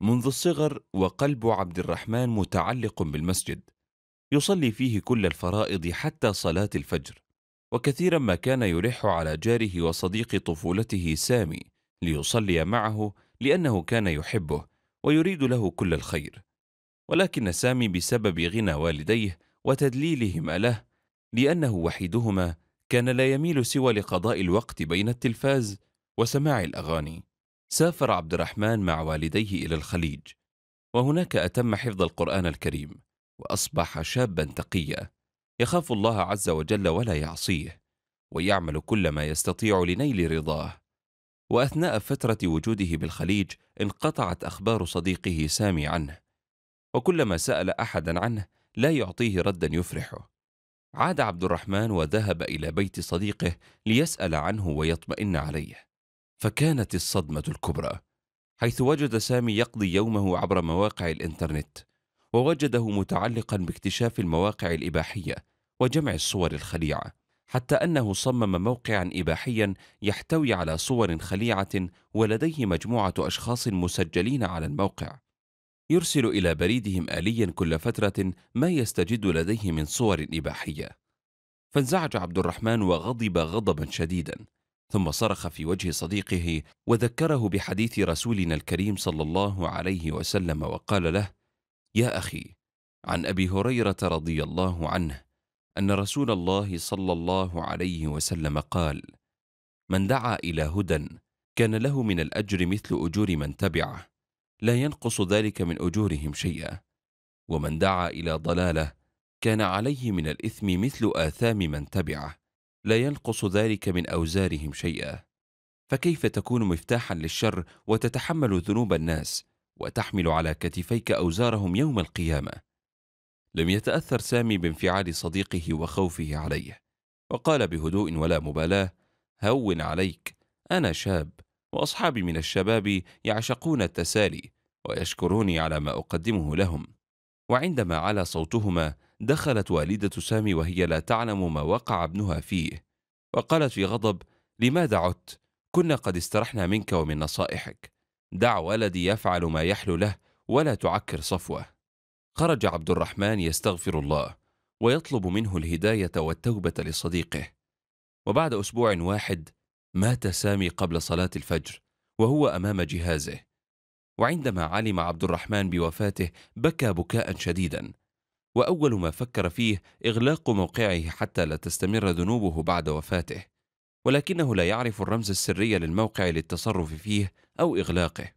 منذ الصغر وقلب عبد الرحمن متعلق بالمسجد يصلي فيه كل الفرائض حتى صلاه الفجر وكثيرا ما كان يلح على جاره وصديق طفولته سامي ليصلي معه لانه كان يحبه ويريد له كل الخير ولكن سامي بسبب غنى والديه وتدليلهما له لانه وحيدهما كان لا يميل سوى لقضاء الوقت بين التلفاز وسماع الاغاني سافر عبد الرحمن مع والديه إلى الخليج وهناك أتم حفظ القرآن الكريم وأصبح شابا تقيا يخاف الله عز وجل ولا يعصيه ويعمل كل ما يستطيع لنيل رضاه وأثناء فترة وجوده بالخليج انقطعت أخبار صديقه سامي عنه وكلما سأل أحدا عنه لا يعطيه ردا يفرحه عاد عبد الرحمن وذهب إلى بيت صديقه ليسأل عنه ويطمئن عليه فكانت الصدمة الكبرى حيث وجد سامي يقضي يومه عبر مواقع الإنترنت ووجده متعلقا باكتشاف المواقع الإباحية وجمع الصور الخليعة حتى أنه صمم موقعا إباحيا يحتوي على صور خليعة ولديه مجموعة أشخاص مسجلين على الموقع يرسل إلى بريدهم آليا كل فترة ما يستجد لديه من صور إباحية فانزعج عبد الرحمن وغضب غضبا شديدا ثم صرخ في وجه صديقه وذكره بحديث رسولنا الكريم صلى الله عليه وسلم وقال له يا أخي عن أبي هريرة رضي الله عنه أن رسول الله صلى الله عليه وسلم قال من دعا إلى هدى كان له من الأجر مثل أجور من تبعه لا ينقص ذلك من أجورهم شيئا ومن دعا إلى ضلاله كان عليه من الإثم مثل آثام من تبعه لا ينقص ذلك من أوزارهم شيئا فكيف تكون مفتاحا للشر وتتحمل ذنوب الناس وتحمل على كتفيك أوزارهم يوم القيامة لم يتأثر سامي بانفعال صديقه وخوفه عليه وقال بهدوء ولا مبالاة هون عليك أنا شاب وأصحابي من الشباب يعشقون التسالي ويشكروني على ما أقدمه لهم وعندما علا صوتهما دخلت والدة سامي وهي لا تعلم ما وقع ابنها فيه وقالت في غضب لماذا عدت؟ كنا قد استرحنا منك ومن نصائحك دع ولدي يفعل ما يحلو له ولا تعكر صفوه خرج عبد الرحمن يستغفر الله ويطلب منه الهداية والتوبة لصديقه وبعد أسبوع واحد مات سامي قبل صلاة الفجر وهو أمام جهازه وعندما علم عبد الرحمن بوفاته بكى بكاء شديدا واول ما فكر فيه اغلاق موقعه حتى لا تستمر ذنوبه بعد وفاته ولكنه لا يعرف الرمز السري للموقع للتصرف فيه او اغلاقه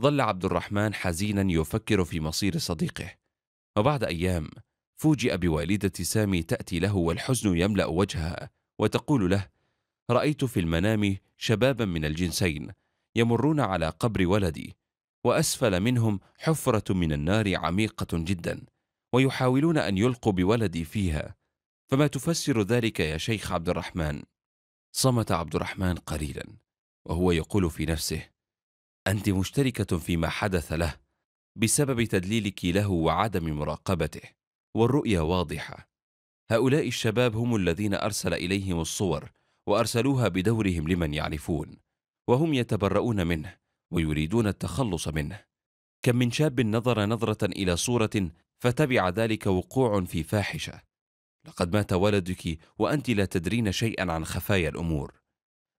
ظل عبد الرحمن حزينا يفكر في مصير صديقه وبعد ايام فوجئ بوالده سامي تاتي له والحزن يملا وجهها وتقول له رايت في المنام شبابا من الجنسين يمرون على قبر ولدي واسفل منهم حفره من النار عميقه جدا ويحاولون أن يلقوا بولدي فيها فما تفسر ذلك يا شيخ عبد الرحمن صمت عبد الرحمن قليلا وهو يقول في نفسه أنت مشتركة فيما حدث له بسبب تدليلك له وعدم مراقبته والرؤية واضحة هؤلاء الشباب هم الذين أرسل إليهم الصور وأرسلوها بدورهم لمن يعرفون وهم يتبرؤون منه ويريدون التخلص منه كم من شاب نظر نظرة إلى صورة فتبع ذلك وقوع في فاحشه لقد مات ولدك وانت لا تدرين شيئا عن خفايا الامور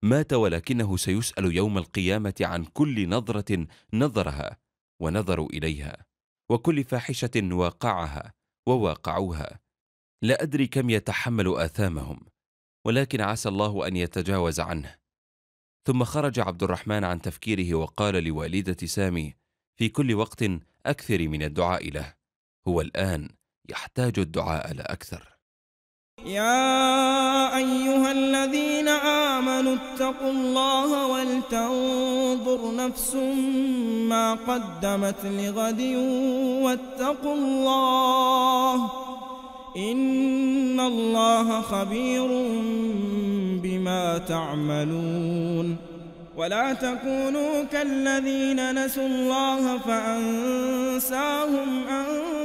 مات ولكنه سيسال يوم القيامه عن كل نظره نظرها ونظروا اليها وكل فاحشه واقعها وواقعوها لا ادري كم يتحمل اثامهم ولكن عسى الله ان يتجاوز عنه ثم خرج عبد الرحمن عن تفكيره وقال لوالده سامي في كل وقت اكثر من الدعاء له هو الآن يحتاج الدعاء لا أكثر يا أيها الذين آمنوا اتقوا الله ولتنظر نفس ما قدمت لغد واتقوا الله إن الله خبير بما تعملون ولا تكونوا كالذين نسوا الله فأنساهم أنفسهم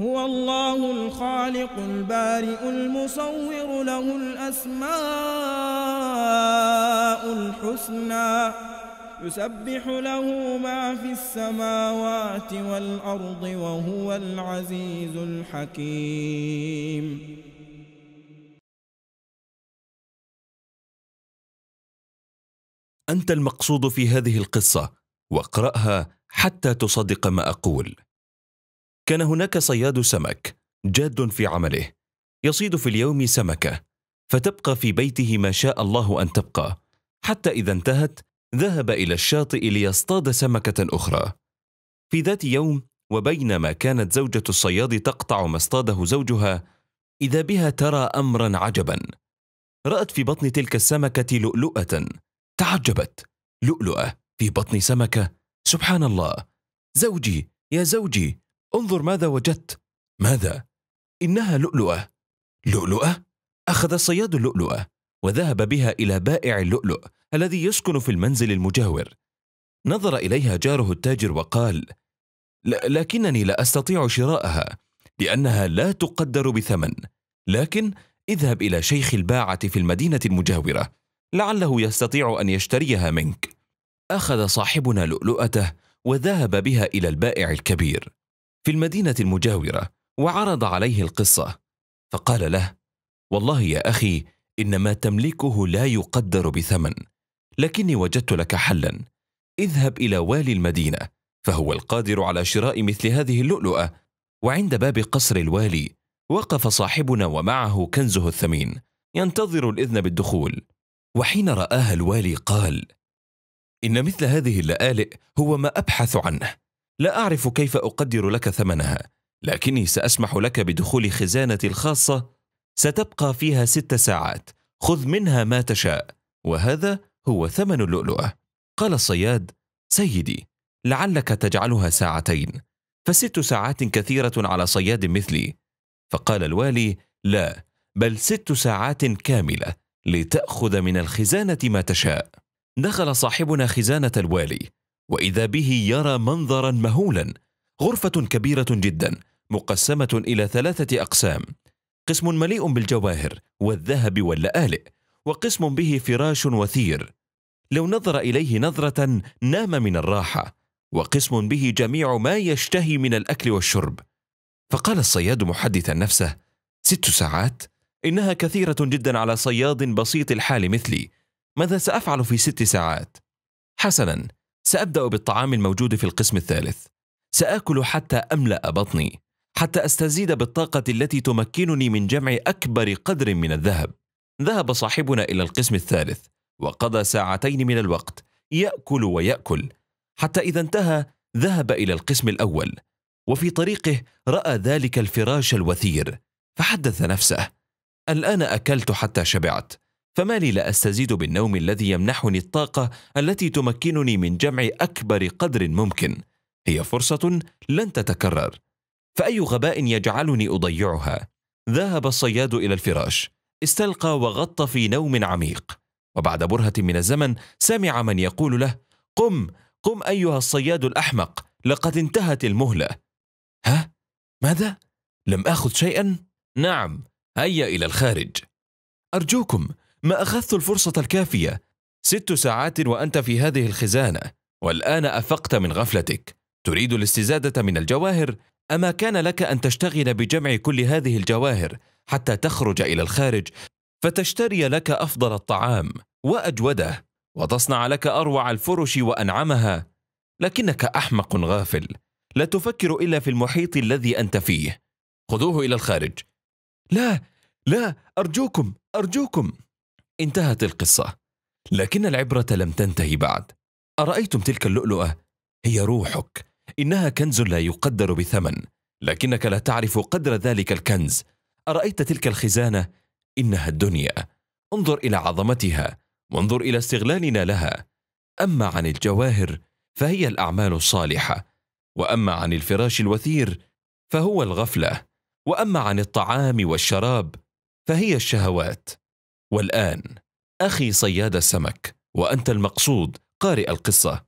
هو الله الخالق البارئ المصور له الأسماء الحسنى يسبح له ما في السماوات والأرض وهو العزيز الحكيم أنت المقصود في هذه القصة واقرأها حتى تصدق ما أقول كان هناك صياد سمك جاد في عمله يصيد في اليوم سمكه فتبقى في بيته ما شاء الله ان تبقى حتى اذا انتهت ذهب الى الشاطئ ليصطاد سمكه اخرى في ذات يوم وبينما كانت زوجه الصياد تقطع ما اصطاده زوجها اذا بها ترى امرا عجبا رات في بطن تلك السمكه لؤلؤه تعجبت لؤلؤه في بطن سمكه سبحان الله زوجي يا زوجي انظر ماذا وجدت ماذا انها لؤلؤه لؤلؤه اخذ الصياد اللؤلؤه وذهب بها الى بائع اللؤلؤ الذي يسكن في المنزل المجاور نظر اليها جاره التاجر وقال لكنني لا استطيع شراءها لانها لا تقدر بثمن لكن اذهب الى شيخ الباعه في المدينه المجاوره لعله يستطيع ان يشتريها منك اخذ صاحبنا لؤلؤته وذهب بها الى البائع الكبير في المدينة المجاورة وعرض عليه القصة فقال له والله يا أخي إن ما تملكه لا يقدر بثمن لكني وجدت لك حلا اذهب إلى والي المدينة فهو القادر على شراء مثل هذه اللؤلؤة وعند باب قصر الوالي وقف صاحبنا ومعه كنزه الثمين ينتظر الإذن بالدخول وحين رآها الوالي قال إن مثل هذه اللآلئ هو ما أبحث عنه لا أعرف كيف أقدر لك ثمنها لكني سأسمح لك بدخول خزانتي الخاصة ستبقى فيها ست ساعات خذ منها ما تشاء وهذا هو ثمن اللؤلؤة قال الصياد سيدي لعلك تجعلها ساعتين فست ساعات كثيرة على صياد مثلي فقال الوالي لا بل ست ساعات كاملة لتأخذ من الخزانة ما تشاء دخل صاحبنا خزانة الوالي واذا به يرى منظرا مهولا غرفه كبيره جدا مقسمه الى ثلاثه اقسام قسم مليء بالجواهر والذهب واللآلئ وقسم به فراش وثير لو نظر اليه نظره نام من الراحه وقسم به جميع ما يشتهي من الاكل والشرب فقال الصياد محدثا نفسه ست ساعات انها كثيره جدا على صياد بسيط الحال مثلي ماذا سافعل في ست ساعات حسنا سأبدأ بالطعام الموجود في القسم الثالث سآكل حتى أملأ بطني حتى أستزيد بالطاقة التي تمكنني من جمع أكبر قدر من الذهب ذهب صاحبنا إلى القسم الثالث وقضى ساعتين من الوقت يأكل ويأكل حتى إذا انتهى ذهب إلى القسم الأول وفي طريقه رأى ذلك الفراش الوثير فحدث نفسه الآن أكلت حتى شبعت فما لي لا استزيد بالنوم الذي يمنحني الطاقه التي تمكنني من جمع اكبر قدر ممكن هي فرصه لن تتكرر فاي غباء يجعلني اضيعها ذهب الصياد الى الفراش استلقى وغطى في نوم عميق وبعد برهه من الزمن سمع من يقول له قم قم ايها الصياد الاحمق لقد انتهت المهله ها ماذا لم اخذ شيئا نعم هيا الى الخارج ارجوكم ما أخذت الفرصة الكافية ست ساعات وأنت في هذه الخزانة والآن أفقت من غفلتك تريد الاستزادة من الجواهر أما كان لك أن تشتغل بجمع كل هذه الجواهر حتى تخرج إلى الخارج فتشتري لك أفضل الطعام وأجوده وتصنع لك أروع الفرش وأنعمها لكنك أحمق غافل لا تفكر إلا في المحيط الذي أنت فيه خذوه إلى الخارج لا لا أرجوكم أرجوكم انتهت القصة لكن العبرة لم تنتهي بعد أرأيتم تلك اللؤلؤة؟ هي روحك إنها كنز لا يقدر بثمن لكنك لا تعرف قدر ذلك الكنز أرأيت تلك الخزانة؟ إنها الدنيا انظر إلى عظمتها وانظر إلى استغلالنا لها أما عن الجواهر فهي الأعمال الصالحة وأما عن الفراش الوثير فهو الغفلة وأما عن الطعام والشراب فهي الشهوات والآن أخي صياد السمك وأنت المقصود قارئ القصة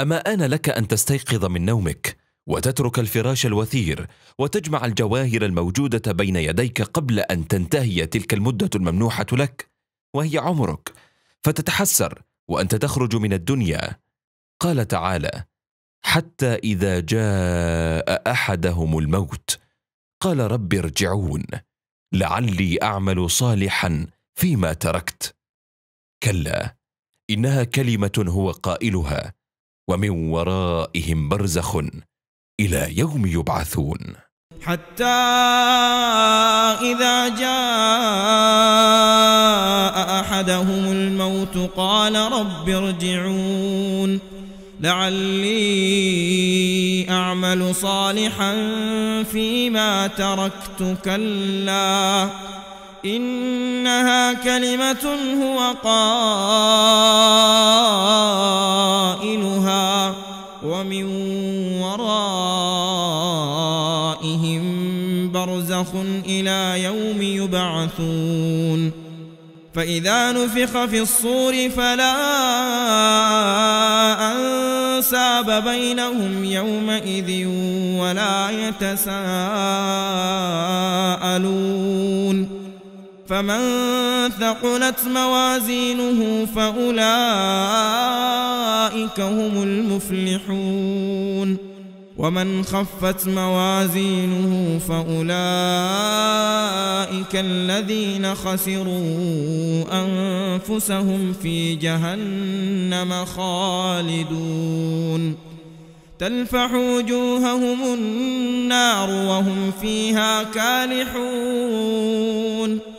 أما آن لك أن تستيقظ من نومك وتترك الفراش الوثير وتجمع الجواهر الموجودة بين يديك قبل أن تنتهي تلك المدة الممنوحة لك وهي عمرك فتتحسر وأنت تخرج من الدنيا قال تعالى حتى إذا جاء أحدهم الموت قال رب ارجعون لعلي أعمل صالحا فيما تركت كلا انها كلمه هو قائلها ومن ورائهم برزخ الى يوم يبعثون حتى إذا جاء أحدهم الموت قال رب ارجعون لعلي أعمل صالحا فيما تركت كلا إنها كلمة هو قائلها ومن ورائهم برزخ إلى يوم يبعثون فإذا نفخ في الصور فلا أنساب بينهم يومئذ ولا يتساءلون فمن ثقلت موازينه فأولئك هم المفلحون ومن خفت موازينه فأولئك الذين خسروا أنفسهم في جهنم خالدون تلفح وجوههم النار وهم فيها كالحون